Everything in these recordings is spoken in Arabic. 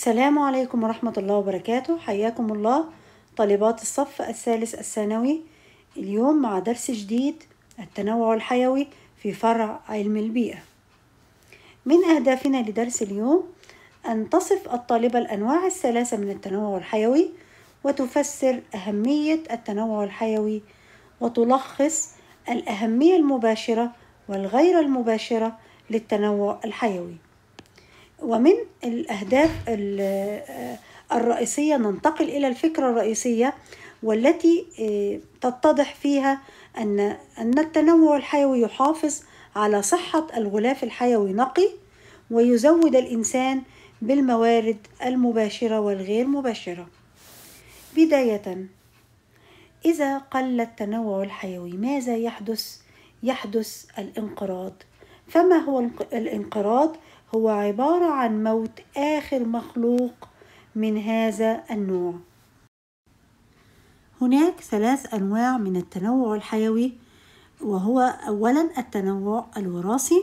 السلام عليكم ورحمة الله وبركاته حياكم الله طالبات الصف الثالث الثانوي اليوم مع درس جديد التنوع الحيوي في فرع علم البيئة من أهدافنا لدرس اليوم أن تصف الطالبة الأنواع الثلاثة من التنوع الحيوي وتفسر أهمية التنوع الحيوي وتلخص الأهمية المباشرة والغير المباشرة للتنوع الحيوي ومن الأهداف آه، الرئيسية ننتقل إلى الفكرة الرئيسية والتي آه، تتضح فيها أن أن التنوع الحيوي يحافظ على صحة الغلاف الحيوي نقي ويزود الإنسان بالموارد المباشرة والغير مباشرة بداية إذا قل التنوع الحيوي ماذا يحدث؟ يحدث الانقراض فما هو الانقراض؟ هو عبارة عن موت آخر مخلوق من هذا النوع هناك ثلاث أنواع من التنوع الحيوي وهو أولا التنوع الوراثي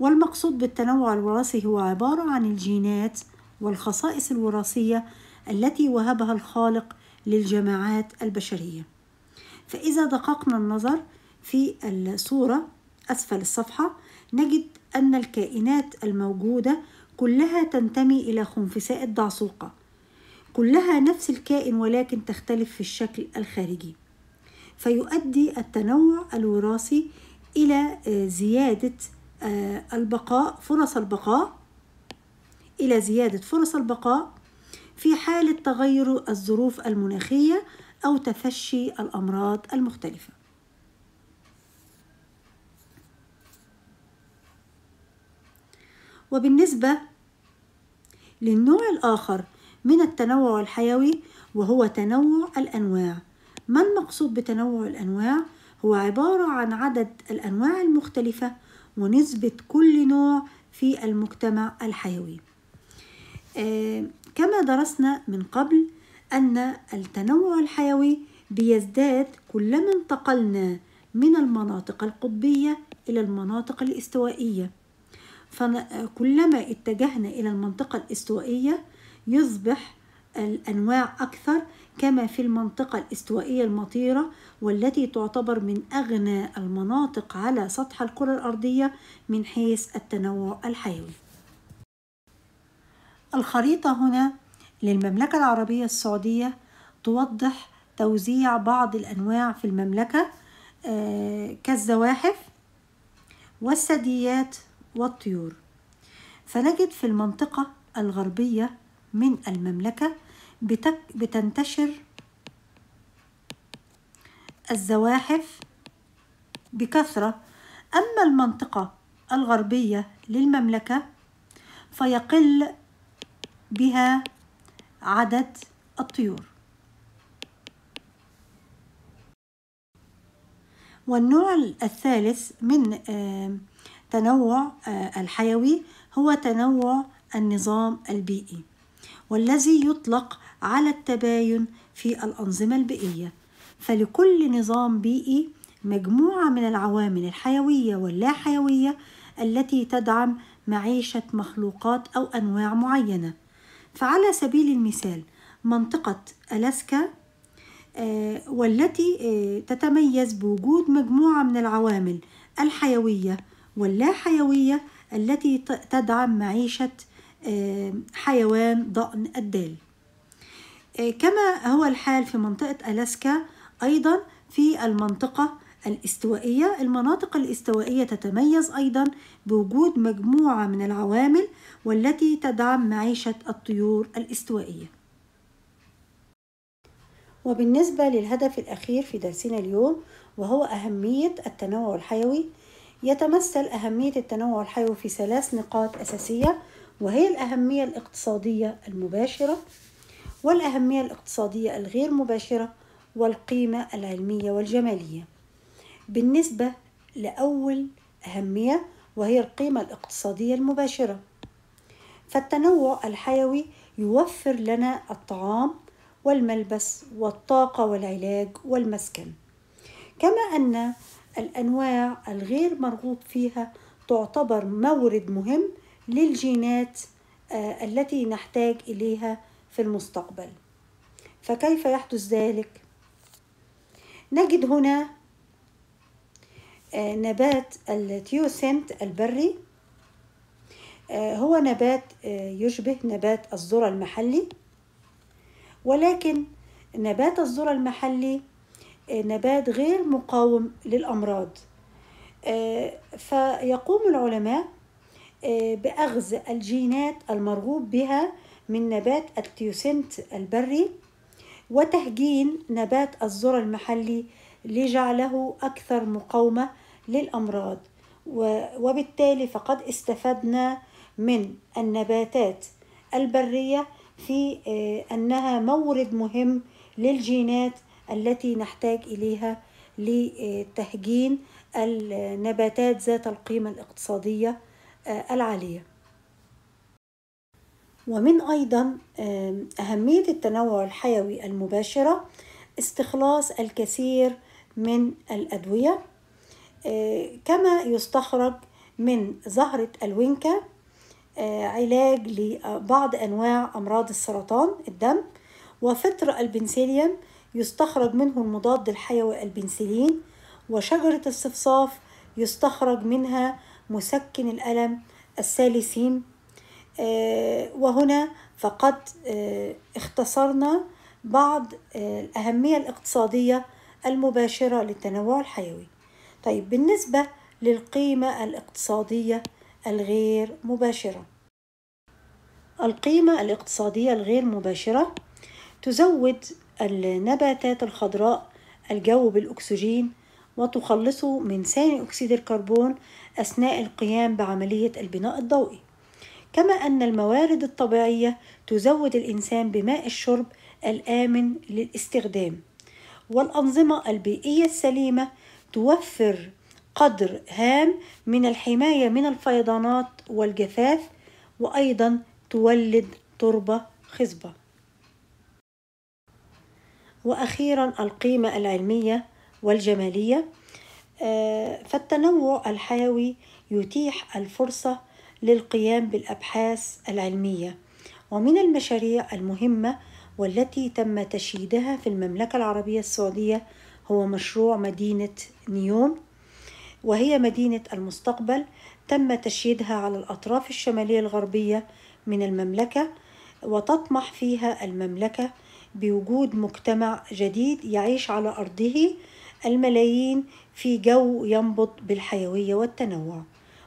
والمقصود بالتنوع الوراثي هو عبارة عن الجينات والخصائص الوراثية التي وهبها الخالق للجماعات البشرية فإذا دققنا النظر في الصورة أسفل الصفحة نجد أن الكائنات الموجودة كلها تنتمي إلى خنفساء الدعسوقة كلها نفس الكائن ولكن تختلف في الشكل الخارجي فيؤدي التنوع الوراثي إلى آه، زيادة آه، البقاء فرص البقاء إلى زيادة فرص البقاء في حالة تغير الظروف المناخية أو تفشي الأمراض المختلفة وبالنسبة للنوع الآخر من التنوع الحيوي وهو تنوع الأنواع ما المقصود بتنوع الأنواع؟ هو عبارة عن عدد الأنواع المختلفة ونسبة كل نوع في المجتمع الحيوي آه، كما درسنا من قبل أن التنوع الحيوي بيزداد كلما انتقلنا من المناطق القطبية إلى المناطق الاستوائية فكلما اتجهنا إلى المنطقة الاستوائية يصبح الأنواع أكثر كما في المنطقة الاستوائية المطيرة والتي تعتبر من أغنى المناطق على سطح الكرة الأرضية من حيث التنوع الحيوي. الخريطة هنا للمملكة العربية السعودية توضح توزيع بعض الأنواع في المملكة آه، كالزواحف والثدييات والطيور فنجد في المنطقة الغربية من المملكة بتنتشر الزواحف بكثرة أما المنطقة الغربية للمملكة فيقل بها عدد الطيور والنوع الثالث من تنوع آه، الحيوي هو تنوع النظام البيئي والذي يطلق على التباين في الأنظمة البيئية فلكل نظام بيئي مجموعة من العوامل الحيوية واللا حيوية التي تدعم معيشة مخلوقات أو أنواع معينة فعلى سبيل المثال منطقة ألاسكا آه، والتي آه، تتميز بوجود مجموعة من العوامل الحيوية واللا حيوية التي تدعم معيشة آه، حيوان ضأن الدال آه، كما هو الحال في منطقة ألاسكا أيضا في المنطقة الاستوائية المناطق الاستوائية تتميز أيضا بوجود مجموعة من العوامل والتي تدعم معيشة الطيور الاستوائية وبالنسبة للهدف الأخير في درسنا اليوم وهو أهمية التنوع الحيوي يتمثل أهمية التنوع الحيوي في ثلاث نقاط أساسية وهي الأهمية الاقتصادية المباشرة والأهمية الاقتصادية الغير مباشرة والقيمة العلمية والجمالية بالنسبة لأول أهمية وهي القيمة الاقتصادية المباشرة فالتنوع الحيوي يوفر لنا الطعام والملبس والطاقة والعلاج والمسكن كما أن الأنواع الغير مرغوب فيها تعتبر مورد مهم للجينات آه، التي نحتاج إليها في المستقبل فكيف يحدث ذلك؟ نجد هنا آه، نبات التيوسنت البري آه، هو نبات يشبه نبات الذرة المحلي ولكن نبات الذرة المحلي نبات غير مقاوم للأمراض آه، فيقوم العلماء آه، بأخذ الجينات المرغوب بها من نبات التيوسنت البري وتهجين نبات الذرة المحلي لجعله أكثر مقاومة للأمراض وبالتالي فقد استفدنا من النباتات البرية في آه، أنها مورد مهم للجينات التي نحتاج إليها لتهجين النباتات ذات القيمة الاقتصادية آه، العالية ومن أيضا أهمية التنوع الحيوي المباشرة استخلاص الكثير من الأدوية آه، كما يستخرج من زهرة الوينكا آه، علاج لبعض أنواع أمراض السرطان الدم وفطر البنسيليم يستخرج منه المضاد الحيوي البنسلين وشجرة الصفصاف يستخرج منها مسكن الألم الثالثين آه، وهنا فقد آه، اختصرنا بعض آه، الأهمية الاقتصادية المباشرة للتنوع الحيوي طيب بالنسبة للقيمة الاقتصادية الغير مباشرة القيمة الاقتصادية الغير مباشرة تزود النباتات الخضراء الجو بالأكسجين وتخلصه من ثاني أكسيد الكربون أثناء القيام بعملية البناء الضوئي كما أن الموارد الطبيعية تزود الإنسان بماء الشرب الآمن للاستخدام والأنظمة البيئية السليمة توفر قدر هام من الحماية من الفيضانات والجفاف وأيضا تولد تربة خصبة وأخيرا القيمة العلمية والجمالية آه، فالتنوع الحيوي يتيح الفرصة للقيام بالأبحاث العلمية ومن المشاريع المهمة والتي تم تشييدها في المملكة العربية السعودية هو مشروع مدينة نيوم وهي مدينة المستقبل تم تشييدها على الأطراف الشمالية الغربية من المملكة وتطمح فيها المملكة بوجود مجتمع جديد يعيش على أرضه الملايين في جو ينبض بالحيوية والتنوع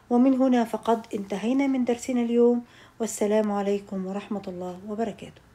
ومن هنا فقد انتهينا من درسنا اليوم والسلام عليكم ورحمة الله وبركاته